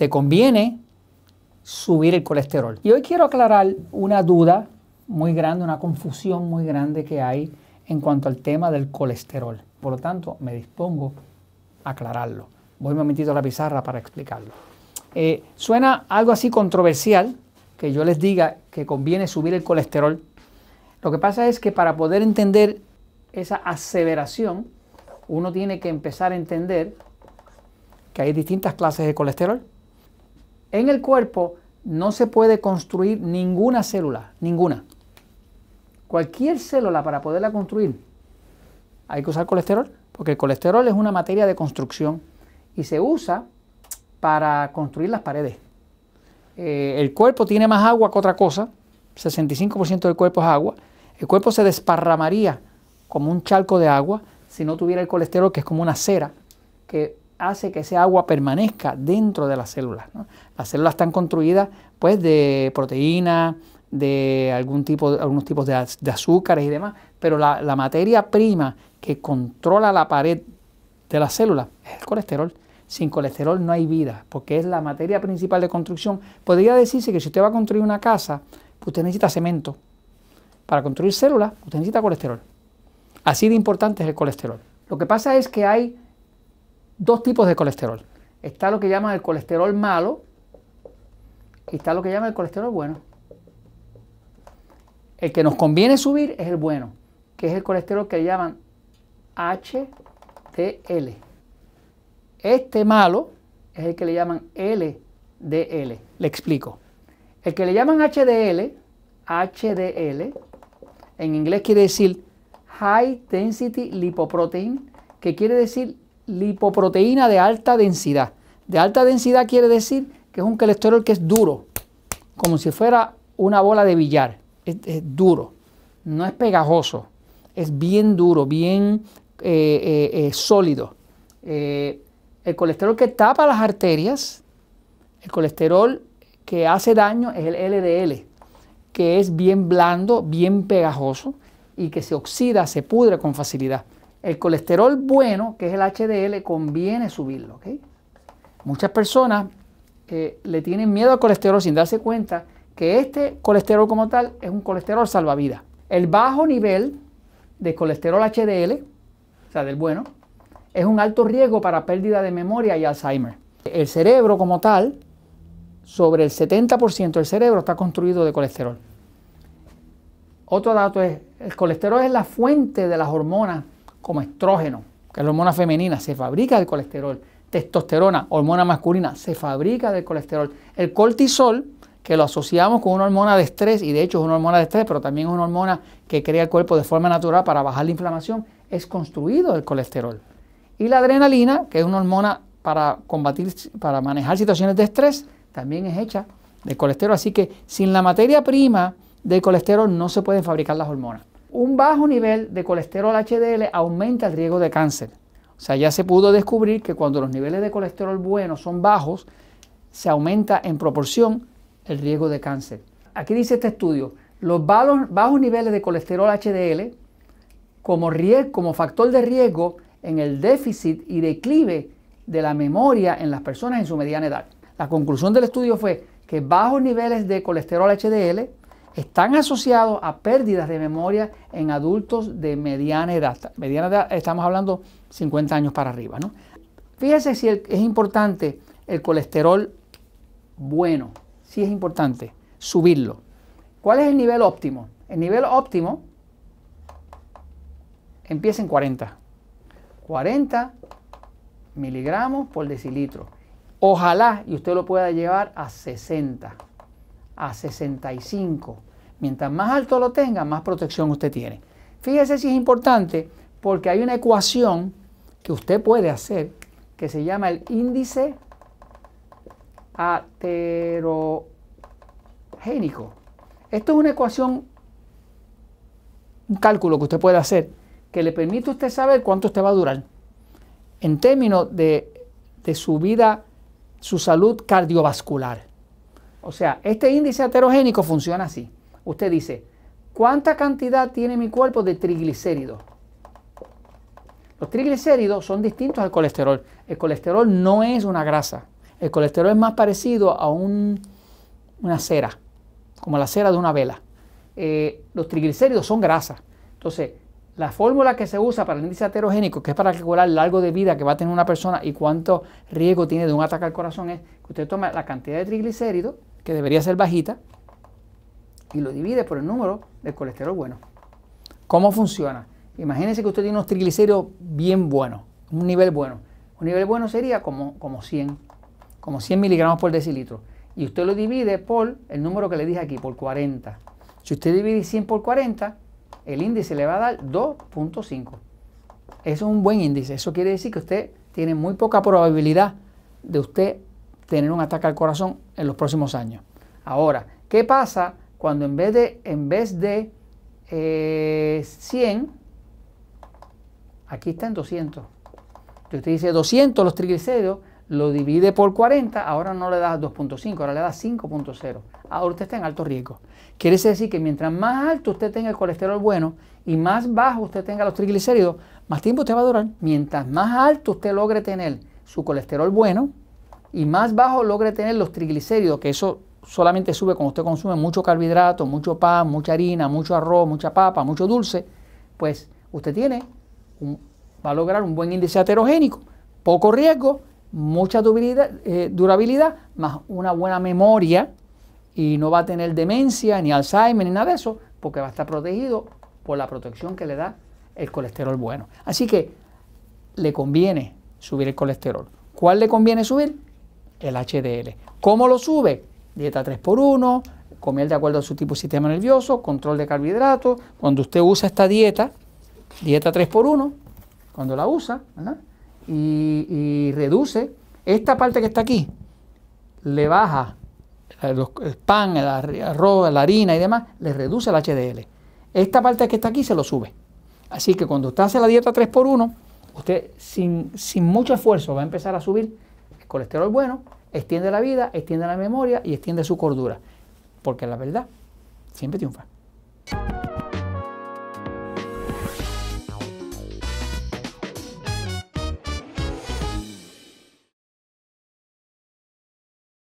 te conviene subir el colesterol. Y hoy quiero aclarar una duda muy grande, una confusión muy grande que hay en cuanto al tema del colesterol. Por lo tanto, me dispongo a aclararlo. Voy un momentito a la pizarra para explicarlo. Eh, suena algo así controversial que yo les diga que conviene subir el colesterol. Lo que pasa es que para poder entender esa aseveración, uno tiene que empezar a entender que hay distintas clases de colesterol en el cuerpo no se puede construir ninguna célula, ninguna. Cualquier célula para poderla construir hay que usar colesterol, porque el colesterol es una materia de construcción y se usa para construir las paredes. Eh, el cuerpo tiene más agua que otra cosa, 65% del cuerpo es agua. El cuerpo se desparramaría como un charco de agua si no tuviera el colesterol, que es como una cera que hace que ese agua permanezca dentro de las células. Las células están construidas pues de proteínas, de algún tipo, algunos tipos de, azúcares y demás, pero la, la, materia prima que controla la pared de las células es el colesterol. Sin colesterol no hay vida, porque es la materia principal de construcción. Podría decirse que si usted va a construir una casa, pues usted necesita cemento. Para construir células, usted necesita colesterol. Así de importante es el colesterol. Lo que pasa es que hay dos tipos de colesterol. Está lo que llaman el colesterol malo y está lo que llaman el colesterol bueno. El que nos conviene subir es el bueno, que es el colesterol que le llaman HDL. Este malo es el que le llaman LDL. Le explico. El que le llaman HDL, HDL, en inglés quiere decir High Density Lipoprotein, que quiere decir lipoproteína de alta densidad. De alta densidad quiere decir que es un colesterol que es duro, como si fuera una bola de billar. Es, duro, no es pegajoso, es bien duro, bien eh, eh, eh, sólido. el colesterol que tapa las arterias, el colesterol que hace daño es el LDL, que es bien blando, bien pegajoso y que se oxida, se pudre con facilidad. El colesterol bueno, que es el HDL, conviene subirlo. Muchas personas eh, le tienen miedo al colesterol sin darse cuenta que este colesterol como tal es un colesterol salvavidas. El bajo nivel de colesterol HDL, o sea, del bueno, es un alto riesgo para pérdida de memoria y Alzheimer. El cerebro como tal, sobre el 70% del cerebro está construido de colesterol. Otro dato es, el colesterol es la fuente de las hormonas como estrógeno, que es la hormona femenina, se fabrica del colesterol. Testosterona, hormona masculina, se fabrica del colesterol. El cortisol, que lo asociamos con una hormona de estrés, y de hecho es una hormona de estrés, pero también es una hormona que crea el cuerpo de forma natural para bajar la inflamación, es construido del colesterol. Y la adrenalina, que es una hormona para combatir, para manejar situaciones de estrés, también es hecha de colesterol. Así que sin la materia prima del colesterol no se pueden fabricar las hormonas. Un bajo nivel de colesterol HDL aumenta el riesgo de cáncer. O sea, ya se pudo descubrir que cuando los niveles de colesterol buenos son bajos, se aumenta en proporción el riesgo de cáncer. Aquí dice este estudio, los bajos, bajos niveles de colesterol HDL como, riesgo, como factor de riesgo en el déficit y declive de la memoria en las personas en su mediana edad. La conclusión del estudio fue que bajos niveles de colesterol HDL están asociados a pérdidas de memoria en adultos de mediana edad. Mediana edad estamos hablando 50 años para arriba. ¿no? Fíjese si es importante el colesterol bueno, si es importante subirlo. ¿Cuál es el nivel óptimo? El nivel óptimo empieza en 40. 40 miligramos por decilitro. Ojalá y usted lo pueda llevar a 60 a 65. Mientras más alto lo tenga, más protección usted tiene. Fíjese si es importante porque hay una ecuación que usted puede hacer que se llama el índice aterogénico. Esto es una ecuación, un cálculo que usted puede hacer que le permite a usted saber cuánto usted va a durar en términos de, de su vida, su salud cardiovascular. O sea, este índice heterogénico funciona así. Usted dice, ¿cuánta cantidad tiene mi cuerpo de triglicéridos? Los triglicéridos son distintos al colesterol. El colesterol no es una grasa. El colesterol es más parecido a una cera, como la cera de una vela. Eh, los triglicéridos son grasas. Entonces, la fórmula que se usa para el índice heterogénico, que es para calcular el largo de vida que va a tener una persona y cuánto riesgo tiene de un ataque al corazón, es que usted toma la cantidad de triglicéridos que debería ser bajita, y lo divide por el número de colesterol bueno. ¿Cómo funciona? Imagínense que usted tiene unos triglicéridos bien buenos, un nivel bueno. Un nivel bueno sería como, como 100, como 100 miligramos por decilitro. Y usted lo divide por el número que le dije aquí, por 40. Si usted divide 100 por 40, el índice le va a dar 2.5. Eso es un buen índice. Eso quiere decir que usted tiene muy poca probabilidad de usted tener un ataque al corazón en los próximos años. Ahora, ¿qué pasa cuando en vez de, en vez de 100, eh, aquí está en 200? usted dice 200 los triglicéridos, lo divide por 40, ahora no le da 2.5, ahora le da 5.0. Ahora usted está en alto riesgo. Quiere decir que mientras más alto usted tenga el colesterol bueno y más bajo usted tenga los triglicéridos, más tiempo usted va a durar. Mientras más alto usted logre tener su colesterol bueno, y más bajo logre tener los triglicéridos, que eso solamente sube cuando usted consume mucho carbohidrato, mucho pan, mucha harina, mucho arroz, mucha papa, mucho dulce, pues usted tiene va a lograr un buen índice heterogénico, poco riesgo, mucha durabilidad, eh, durabilidad, más una buena memoria y no va a tener demencia, ni Alzheimer, ni nada de eso, porque va a estar protegido por la protección que le da el colesterol bueno. Así que le conviene subir el colesterol. ¿Cuál le conviene subir? el HDL. ¿Cómo lo sube? Dieta 3x1, comer de acuerdo a su tipo de sistema nervioso, control de carbohidratos. Cuando usted usa esta dieta, dieta 3x1, cuando la usa, Y, reduce esta parte que está aquí, le baja el pan, el arroz, la harina y demás, le reduce el HDL. Esta parte que está aquí se lo sube. Así que cuando usted hace la dieta 3x1, usted sin, sin mucho esfuerzo va a empezar a subir colesterol bueno, extiende la vida, extiende la memoria y extiende su cordura. Porque la verdad siempre triunfa.